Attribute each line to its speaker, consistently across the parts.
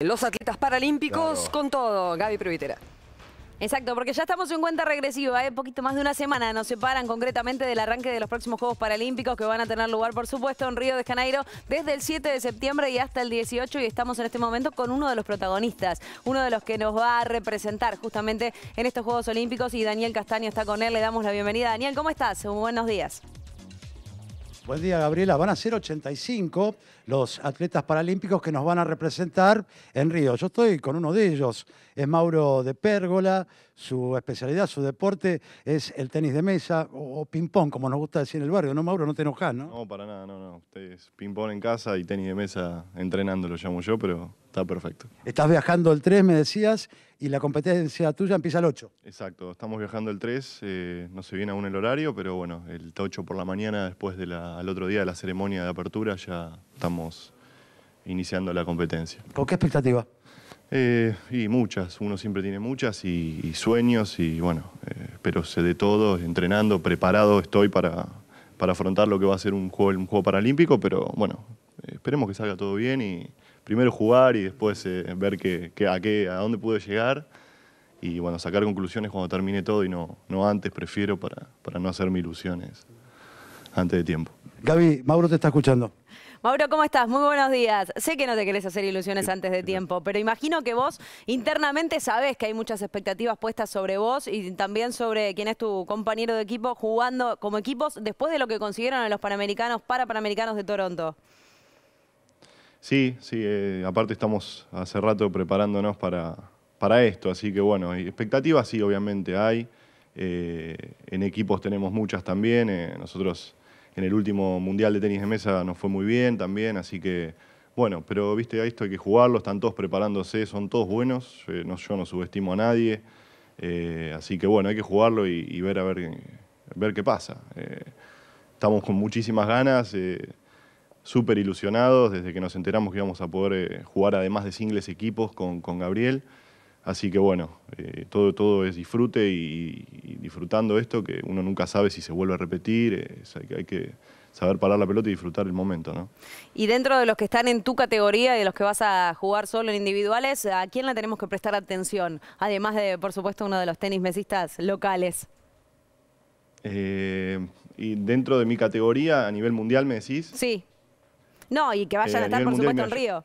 Speaker 1: Los atletas paralímpicos con todo. Gaby Previtera. Exacto, porque ya estamos en cuenta regresiva, hay ¿eh? poquito más de una semana nos separan concretamente del arranque de los próximos Juegos Paralímpicos que van a tener lugar, por supuesto, en Río de Janeiro desde el 7 de septiembre y hasta el 18 y estamos en este momento con uno de los protagonistas, uno de los que nos va a representar justamente en estos Juegos Olímpicos y Daniel Castaño está con él, le damos la bienvenida. Daniel, ¿cómo estás? Buenos días.
Speaker 2: Buen día, Gabriela. Van a ser 85 los atletas paralímpicos que nos van a representar en Río. Yo estoy con uno de ellos, es Mauro de Pérgola. Su especialidad, su deporte es el tenis de mesa o ping-pong, como nos gusta decir en el barrio. No, Mauro, no te enojas, ¿no?
Speaker 3: No, para nada, no, no ustedes ping-pong en casa y tenis de mesa entrenando, lo llamo yo, pero está perfecto.
Speaker 2: Estás viajando el 3, me decías, y la competencia tuya empieza el 8.
Speaker 3: Exacto, estamos viajando el 3, eh, no se viene aún el horario, pero bueno, el 8 por la mañana, después del otro día de la ceremonia de apertura, ya estamos iniciando la competencia. ¿Con qué expectativa? Eh, y muchas, uno siempre tiene muchas y, sueños y bueno, eh, pero sé de todo, entrenando, preparado estoy para, para afrontar lo que va a ser un juego, juego paralímpico, pero bueno, esperemos que salga todo bien y primero jugar y después eh, ver que, a, qué, a dónde pude llegar y bueno, sacar conclusiones cuando termine todo y no, no antes, prefiero para, para no hacerme ilusiones antes de tiempo. Gaby, Mauro te está escuchando.
Speaker 1: Mauro, ¿cómo estás? Muy buenos días. Sé que no te querés hacer ilusiones antes de tiempo, pero imagino que vos internamente sabés que hay muchas expectativas puestas sobre vos y también sobre quién es tu compañero de equipo jugando como equipos después de lo que consiguieron en los Panamericanos para Panamericanos de Toronto.
Speaker 3: Sí, sí, eh, aparte estamos hace rato preparándonos para, para esto, así que bueno, expectativas sí, obviamente hay. Eh, en equipos tenemos muchas también. Eh, nosotros en el último mundial de tenis de mesa nos fue muy bien también, así que bueno, pero viste, esto hay que jugarlo, están todos preparándose, son todos buenos, eh, no, yo no subestimo a nadie, eh, así que bueno, hay que jugarlo y, ver a ver, qué pasa. Eh, estamos con muchísimas ganas, súper ilusionados desde que nos enteramos que íbamos a poder jugar además de singles equipos con Gabriel. Así que bueno, eh, todo, todo es disfrute y, disfrutando esto, que uno nunca sabe si se vuelve a repetir, hay, que saber parar la pelota y disfrutar el momento. ¿no?
Speaker 1: Y dentro de los que están en tu categoría y de los que vas a jugar solo en individuales, ¿a quién le tenemos que prestar atención? Además de, por supuesto, uno de los tenis mesistas locales.
Speaker 3: Eh, y dentro de mi categoría, a nivel mundial, ¿me decís?
Speaker 1: Sí. No, y que vayan a, eh, estar, por supuesto, en Río.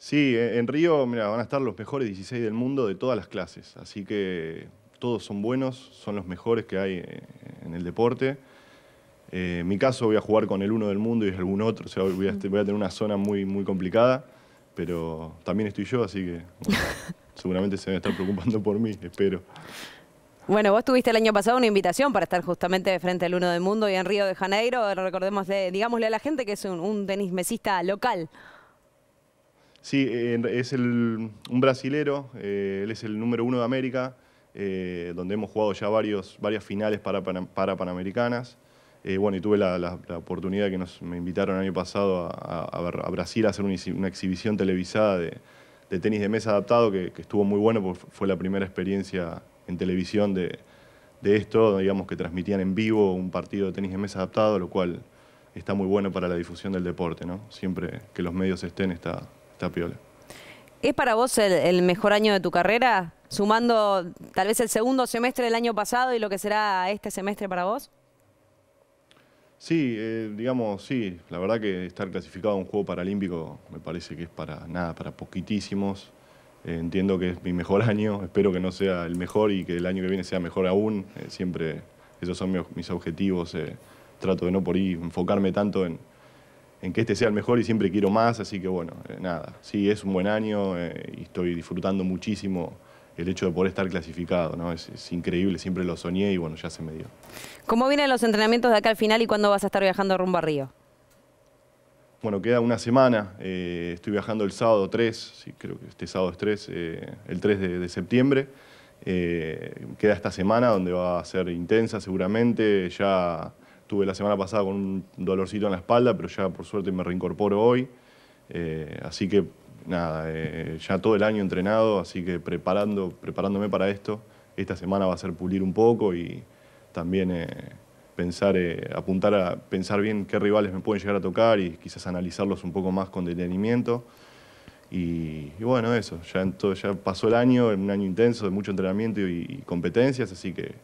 Speaker 3: Sí, en Río mira, van a estar los mejores 16 del mundo de todas las clases, así que todos son buenos, son los mejores que hay eh, en el deporte. Eh, en mi caso voy a jugar con el uno del mundo y algún otro, sea, voy a, tener una zona muy, muy complicada, pero también estoy yo, así que seguramente se van a estar preocupando por mí, espero.
Speaker 1: Bueno, vos tuviste el año pasado una invitación para estar justamente frente al Uno del Mundo y en Río de Janeiro. Recordemos, digámosle a la gente que es un, tenis mesista local.
Speaker 3: Sí, es un brasilero, eh, él es el número uno de América, eh, donde hemos jugado ya varios, varias finales para, Panamericanas. Eh, bueno, y tuve la, oportunidad que me invitaron el año pasado a, Brasil a hacer una, exhibición televisada de, tenis de mesa adaptado, que, estuvo muy bueno porque fue la primera experiencia en televisión de, de esto, digamos que transmitían en vivo un partido de tenis de mesa adaptado, lo cual está muy bueno para la difusión del deporte, ¿no? Siempre que los medios estén está,
Speaker 1: ¿Es para vos el, mejor año de tu carrera, sumando tal vez el segundo semestre del año pasado y lo que será este semestre para vos?
Speaker 3: Sí, eh, digamos, sí. La verdad que estar clasificado a un juego paralímpico me parece que es para nada, para poquitísimos. Eh, entiendo que es mi mejor año, espero que no sea el mejor y que el año que viene sea mejor aún. Eh, siempre esos son mis, mis objetivos. trato de no por ahí enfocarme tanto en, en que este sea el mejor y siempre quiero más, así que bueno, eh, nada, sí, es un buen año eh, y estoy disfrutando muchísimo el hecho de poder estar clasificado, ¿no? Es, increíble, siempre lo soñé y bueno, ya se me dio.
Speaker 1: ¿Cómo vienen los entrenamientos de acá al final y cuándo vas a estar viajando rumbo a Río?
Speaker 3: Bueno, queda una semana, eh, estoy viajando el sábado 3, sí, creo que este sábado es 3, el 3 de, de septiembre. queda esta semana donde va a ser intensa seguramente, ya Tuve la semana pasada con un dolorcito en la espalda, pero ya por suerte me reincorporo hoy. Eh, así que nada, eh, ya todo el año entrenado, así que preparando, preparándome para esto. Esta semana va a ser pulir un poco y también eh, pensar, apuntar a pensar bien qué rivales me pueden llegar a tocar y quizás analizarlos un poco más con detenimiento. Y, bueno, eso, ya, todo, ya pasó el año, un año intenso de mucho entrenamiento y competencias, así que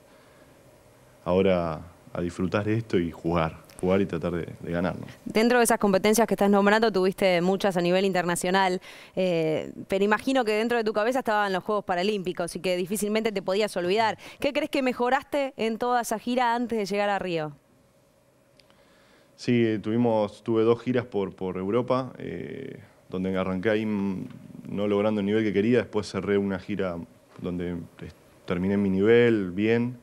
Speaker 3: ahora a disfrutar esto y jugar jugar y tratar de, ganar.
Speaker 1: Dentro de esas competencias que estás nombrando, tuviste muchas a nivel internacional, eh, pero imagino que dentro de tu cabeza estaban los Juegos Paralímpicos y que difícilmente te podías olvidar. ¿Qué crees que mejoraste en toda esa gira antes de llegar a Río?
Speaker 3: Sí, eh, tuvimos, tuve dos giras por, Europa, eh, donde arranqué ahí mm, no logrando el nivel que quería, después cerré una gira donde terminé mi nivel bien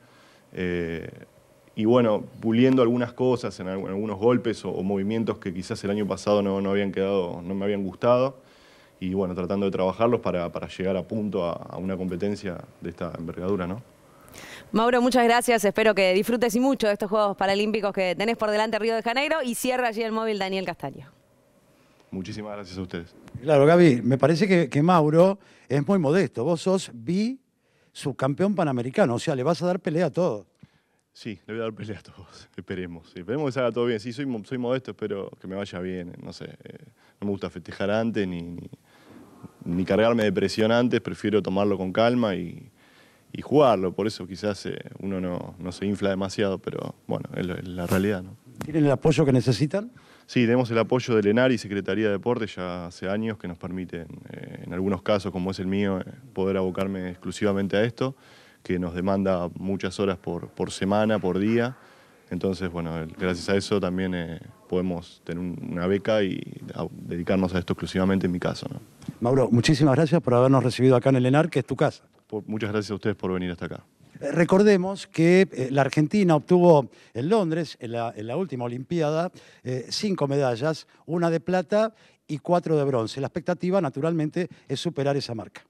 Speaker 3: y bueno, puliendo algunas cosas en algunos golpes o, movimientos que quizás el año pasado no, habían quedado, no me habían gustado. Y bueno, tratando de trabajarlos para, para llegar a punto a, una competencia de esta envergadura, ¿no?
Speaker 1: Mauro, muchas gracias. Espero que disfrutes y mucho de estos Juegos Paralímpicos que tenés por delante Río de Janeiro y cierra allí el móvil Daniel Castaño.
Speaker 3: Muchísimas gracias a ustedes.
Speaker 2: Claro, Gaby, me parece que, que Mauro es muy modesto. Vos sos bi subcampeón panamericano, o sea, le vas a dar pelea a todos.
Speaker 3: Sí, le voy a dar pelea a todos. Esperemos. Esperemos que salga todo bien. Sí, soy, soy modesto, espero que me vaya bien. No sé, eh, no me gusta festejar antes ni, ni, cargarme de presión antes. Prefiero tomarlo con calma y, y jugarlo. Por eso quizás eh, uno no, no, se infla demasiado, pero bueno, es, la realidad. ¿no?
Speaker 2: ¿Tienen el apoyo que
Speaker 3: necesitan? Sí, tenemos el apoyo del ENAR y Secretaría de Deportes, ya hace años que nos permiten, eh, en algunos casos como es el mío, poder abocarme exclusivamente a esto que nos demanda muchas horas por, por semana, por día. Entonces, bueno, gracias a eso también eh, podemos tener una beca y dedicarnos a esto exclusivamente en mi caso. ¿no?
Speaker 2: Mauro, muchísimas gracias por habernos recibido acá en el ENAR, que es tu casa.
Speaker 3: muchas gracias a ustedes por venir hasta acá.
Speaker 2: Eh, recordemos que eh, la Argentina obtuvo en Londres, en la, última Olimpiada, cinco medallas, una de plata y cuatro de bronce. La expectativa, naturalmente, es superar esa marca.